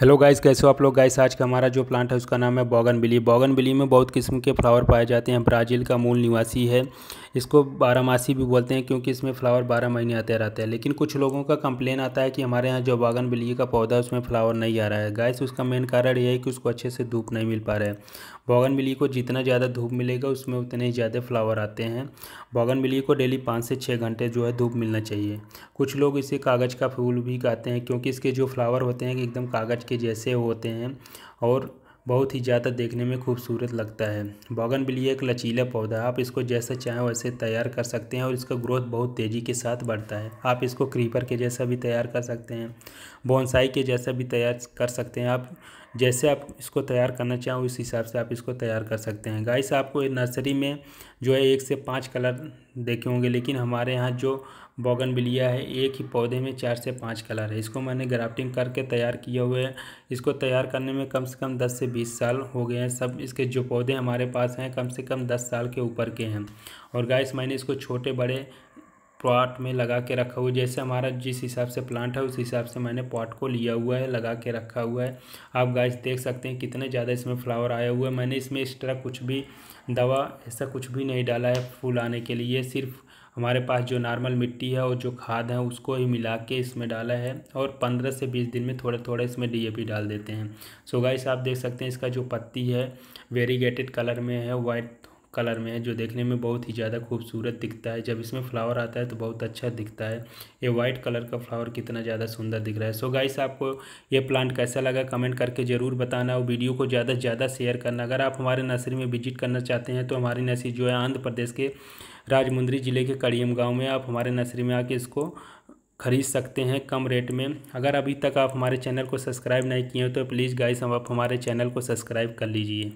hello guys कैसे हो आप लोग गाइस आज का हमारा जो प्लांट है उसका नाम है बॉगन बिली बॉगन बिली में बहुत किस्म के फ्लावर पाए जाते हैं ब्राज़ील का मूल निवासी है इसको बारहमासी भी बोलते हैं क्योंकि इसमें फ्लावर बारह महीने आते रहते हैं लेकिन कुछ लोगों का कंप्लेन आता है कि हमारे यहाँ जो बागन बिल्ली का पौधा है उसमें फ्लावर नहीं आ रहा है गैस उसका मेन कारण यह है कि उसको अच्छे से धूप नहीं मिल पा रहा है बागन बिल्ली को जितना ज़्यादा धूप मिलेगा उसमें उतने ही ज़्यादा फ्लावर आते हैं बागन बिल्ली को डेली पाँच से छः घंटे जो है धूप मिलना चाहिए कुछ लोग इसे कागज़ का फूल भी गाते हैं क्योंकि इसके जो फ्लावर होते हैं एकदम कागज़ के जैसे होते हैं और बहुत ही ज़्यादा देखने में खूबसूरत लगता है बॉगन एक लचीला पौधा आप इसको जैसा चाहें वैसे तैयार कर सकते हैं और इसका ग्रोथ बहुत तेज़ी के साथ बढ़ता है आप इसको क्रीपर के जैसा भी तैयार कर सकते हैं बोनसाई के जैसा भी तैयार कर सकते हैं आप जैसे आप इसको तैयार करना चाहो उस हिसाब से आप इसको तैयार कर सकते हैं गाइस आपको नर्सरी में जो है एक से पाँच कलर देखे होंगे लेकिन हमारे यहाँ जो बॉगन बिलिया है एक ही पौधे में चार से पाँच कलर है इसको मैंने ग्राफ्टिंग करके तैयार किया हुआ है इसको तैयार करने में कम से कम दस से बीस साल हो गए हैं सब इसके जो पौधे हमारे पास हैं कम से कम दस साल के ऊपर के हैं और गाइस मैंने इसको छोटे बड़े पॉट में लगा के रखा हुआ जैसे हमारा जिस हिसाब से प्लांट है उस हिसाब से मैंने पॉट को लिया हुआ है लगा के रखा हुआ है आप गाइस देख सकते हैं कितने ज़्यादा इसमें फ्लावर आया हुआ है मैंने इसमें एक्स्ट्रा कुछ भी दवा ऐसा कुछ भी नहीं डाला है फूल आने के लिए सिर्फ हमारे पास जो नॉर्मल मिट्टी है और जो खाद है उसको ही मिला के इसमें डाला है और पंद्रह से बीस दिन में थोड़े थोड़े इसमें पी डाल देते हैं सो गाइस आप देख सकते हैं इसका जो पत्ती है वेरीगेटेड कलर में है वाइट कलर में है जो देखने में बहुत ही ज़्यादा खूबसूरत दिखता है जब इसमें फ्लावर आता है तो बहुत अच्छा दिखता है ये वाइट कलर का फ्लावर कितना ज़्यादा सुंदर दिख रहा है सो गाइस आपको ये प्लांट कैसा लगा कमेंट करके ज़रूर बताना और वीडियो को ज़्यादा से ज़्यादा शेयर करना अगर आप हमारे नर्सरी में विजिट करना चाहते हैं तो हमारी नर्सरी जो है आंध्र प्रदेश के राजमुंदरी ज़िले के कड़ियम गाँव में आप हमारे नर्सरी में आके इसको खरीद सकते हैं कम रेट में अगर अभी तक आप हमारे चैनल को सब्सक्राइब नहीं किए हो तो प्लीज़ गाइस आप हमारे चैनल को सब्सक्राइब कर लीजिए